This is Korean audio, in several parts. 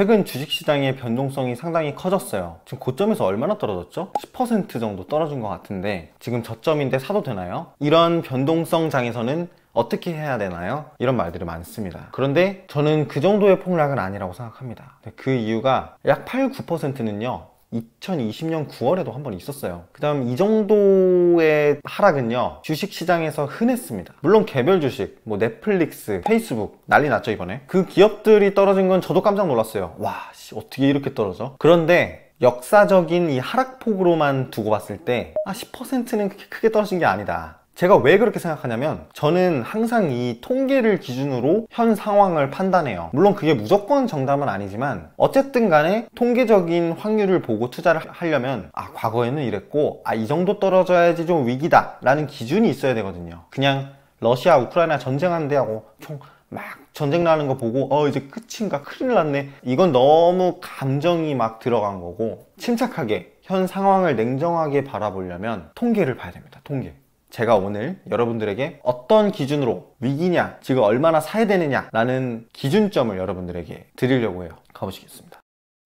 최근 주식시장의 변동성이 상당히 커졌어요 지금 고점에서 얼마나 떨어졌죠? 10% 정도 떨어진 것 같은데 지금 저점인데 사도 되나요? 이런 변동성 장에서는 어떻게 해야 되나요? 이런 말들이 많습니다 그런데 저는 그 정도의 폭락은 아니라고 생각합니다 그 이유가 약 8, 9%는요 2020년 9월에도 한 번 있었어요 그 다음 이 정도의 하락은요 주식시장에서 흔했습니다 물론 개별 주식 뭐 넷플릭스 페이스북 난리 났죠 이번에 그 기업들이 떨어진 건 저도 깜짝 놀랐어요 와 씨, 어떻게 이렇게 떨어져 그런데 역사적인 이 하락폭으로만 두고 봤을 때아 10%는 그렇게 크게 떨어진 게 아니다 제가 왜 그렇게 생각하냐면 저는 항상 이 통계를 기준으로 현 상황을 판단해요 물론 그게 무조건 정답은 아니지만 어쨌든 간에 통계적인 확률을 보고 투자를 하려면 아 과거에는 이랬고 아 이 정도 떨어져야지 좀 위기다 라는 기준이 있어야 되거든요 그냥 러시아 우크라이나 전쟁하는데 하고 총 막 전쟁 나는 거 보고 어 이제 끝인가 큰일 났네 이건 너무 감정이 막 들어간 거고 침착하게 현 상황을 냉정하게 바라보려면 통계를 봐야 됩니다 통계 제가 오늘 여러분들에게 어떤 기준으로 위기냐, 지금 얼마나 사야 되느냐 라는 기준점을 여러분들에게 드리려고 해요. 가보시겠습니다.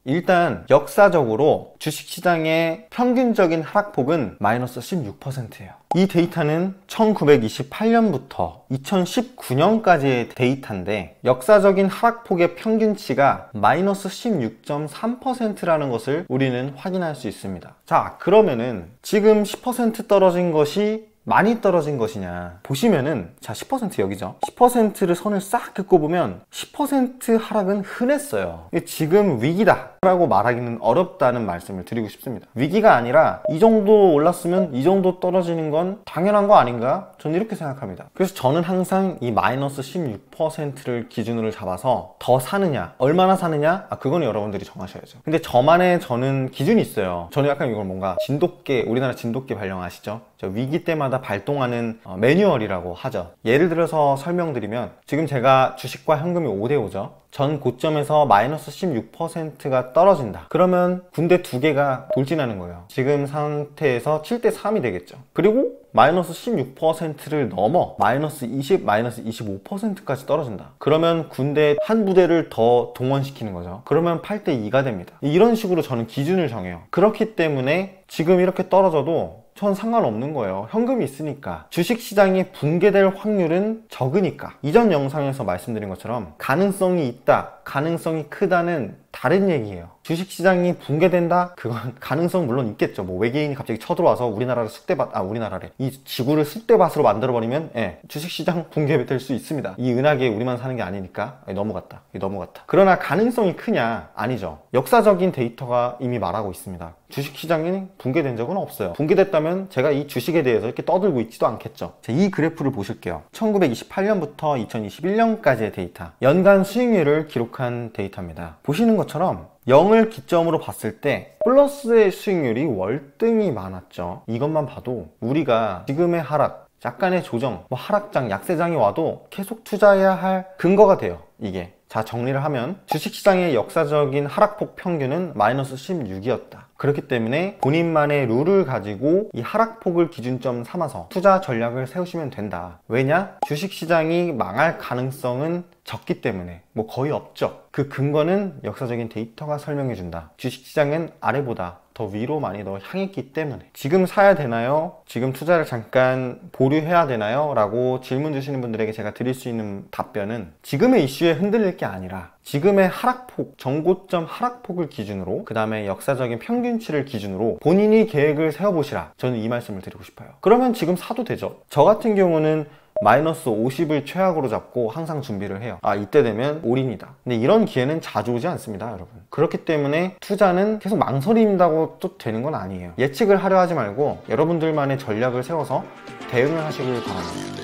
일단 역사적으로 주식시장의 평균적인 하락폭은 마이너스 16%예요. 이 데이터는 1928년부터 2019년까지의 데이터인데 역사적인 하락폭의 평균치가 마이너스 16.3%라는 것을 우리는 확인할 수 있습니다. 자 그러면은 지금 10% 떨어진 것이 많이 떨어진 것이냐 보시면은 자 10% 여기죠 10%를 선을 싹 긋고 보면 10% 하락은 흔했어요 지금 위기다 라고 말하기는 어렵다는 말씀을 드리고 싶습니다 위기가 아니라 이 정도 올랐으면 이 정도 떨어지는 건 당연한 거 아닌가? 저는 이렇게 생각합니다 그래서 저는 항상 이 마이너스 16%를 기준으로 잡아서 더 사느냐 얼마나 사느냐 아 그건 여러분들이 정하셔야죠 근데 저만의 저는 기준이 있어요 저는 약간 이걸 뭔가 진돗개 우리나라 진돗개 발령 아시죠? 위기 때마다 때마다 발동하는 어, 매뉴얼이라고 하죠 예를 들어서 설명드리면 지금 제가 주식과 현금이 5대5죠 전 고점에서 마이너스 16%가 떨어진다 그러면 군대 두 개가 돌진하는 거예요 지금 상태에서 7대3이 되겠죠 그리고 마이너스 16%를 넘어 마이너스 20, 마이너스 25%까지 떨어진다. 그러면 군대 한 부대를 더 동원시키는 거죠. 그러면 8대 2가 됩니다. 이런 식으로 저는 기준을 정해요. 그렇기 때문에 지금 이렇게 떨어져도 전 상관없는 거예요. 현금이 있으니까. 주식시장이 붕괴될 확률은 적으니까. 이전 영상에서 말씀드린 것처럼 가능성이 있다. 가능성이 크다는 다른 얘기예요 주식시장이 붕괴된다? 그건 가능성 물론 있겠죠 뭐 외계인이 갑자기 쳐들어와서 우리나라를 습대밭 아 우리나라래 이 지구를 습대밭으로 만들어버리면 예, 주식시장 붕괴될 수 있습니다 이 은하계에 우리만 사는 게 아니니까 예, 넘어갔다 예, 넘어갔다 그러나 가능성이 크냐? 아니죠 역사적인 데이터가 이미 말하고 있습니다 주식시장이 붕괴된 적은 없어요 붕괴됐다면 제가 이 주식에 대해서 이렇게 떠들고 있지도 않겠죠 이 그래프를 보실게요 1928년부터 2021년까지의 데이터 연간 수익률을 기록 분석한 데이터입니다 보시는 것처럼 0을 기점으로 봤을 때 플러스의 수익률이 월등히 많았죠 이것만 봐도 우리가 지금의 하락 약간의 조정, 뭐 하락장, 약세장이 와도 계속 투자해야 할 근거가 돼요 이게 자 정리를 하면 주식시장의 역사적인 하락폭 평균은 마이너스 16이었다 그렇기 때문에 본인만의 룰을 가지고 이 하락폭을 기준점 삼아서 투자 전략을 세우시면 된다 왜냐? 주식시장이 망할 가능성은 적기 때문에 뭐 거의 없죠 그 근거는 역사적인 데이터가 설명해 준다 주식시장은 아래보다 더 위로 많이 더 향했기 때문에 지금 사야 되나요? 지금 투자를 잠깐 보류해야 되나요? 라고 질문 주시는 분들에게 제가 드릴 수 있는 답변은 지금의 이슈에 흔들릴 게 아니라 지금의 하락폭, 정고점 하락폭을 기준으로 그 다음에 역사적인 평균치를 기준으로 본인이 계획을 세워보시라 저는 이 말씀을 드리고 싶어요 그러면 지금 사도 되죠 저 같은 경우는 마이너스 50을 최악으로 잡고 항상 준비를 해요 아 이때 되면 올인이다 근데 이런 기회는 자주 오지 않습니다 여러분 그렇기 때문에 투자는 계속 망설인다고 또 되는 건 아니에요 예측을 하려 하지 말고 여러분들만의 전략을 세워서 대응을 하시길 바랍니다